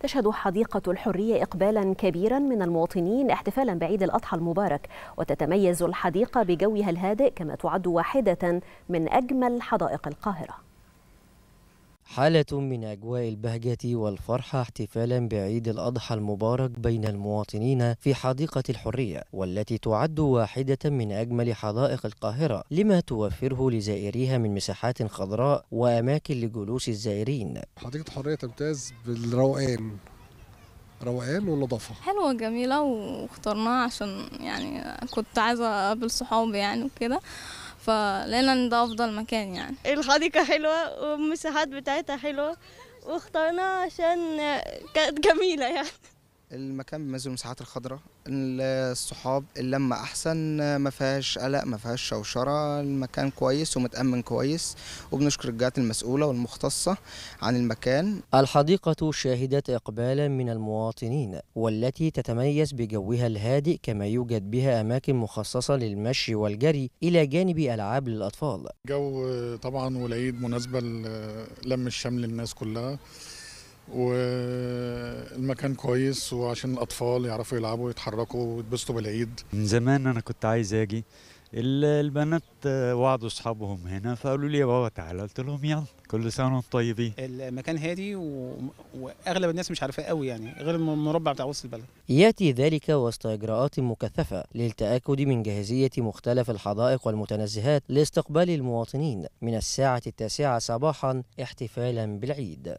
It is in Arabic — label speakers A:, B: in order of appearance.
A: تشهد حديقة الحرية إقبالا كبيرا من المواطنين احتفالا بعيد الأضحى المبارك وتتميز الحديقة بجوها الهادئ كما تعد واحدة من أجمل حدائق القاهرة
B: حالة من أجواء البهجة والفرحة احتفالا بعيد الأضحى المبارك بين المواطنين في حديقة الحرية والتي تعد واحدة من أجمل حدائق القاهرة لما توفره لزائريها من مساحات خضراء وأماكن لجلوس الزائرين حديقة الحرية تمتاز بالروقان روقان ونظافة
A: حلوة جميلة واخترناها عشان يعني كنت عايزة أقابل صحابي يعني وكده فلقينا ان ده افضل مكان يعني الحديقه حلوه والمساحات بتاعتها حلوه واخترناها عشان كانت جميله يعني المكان بيميزه المساحات الخضراء الصحاب اللمة أحسن ما فيهاش قلق ما فيهاش شوشرة المكان كويس ومتأمن كويس وبنشكر الجهات المسؤولة والمختصة عن المكان
B: الحديقة شهدت إقبالا من المواطنين والتي تتميز بجوها الهادئ كما يوجد بها أماكن مخصصة للمشي والجري إلى جانب ألعاب للأطفال
A: جو طبعا والعيد مناسبة لم الشمل للناس كلها و مكان كويس وعشان الاطفال يعرفوا يلعبوا ويتحركوا ويتبسطوا بالعيد
B: من زمان انا كنت عايز اجي البنات آه، وعدوا اصحابهم هنا فقالوا لي يا بابا تعالى قلت لهم يلا كل سنه وانتم طيبين
A: المكان هادي و... واغلب الناس مش عارفاه قوي يعني غير المربع بتاع وسط البلد
B: ياتي ذلك وسط اجراءات مكثفه للتاكد من جاهزيه مختلف الحدائق والمتنزهات لاستقبال المواطنين من الساعه التاسعه صباحا احتفالا بالعيد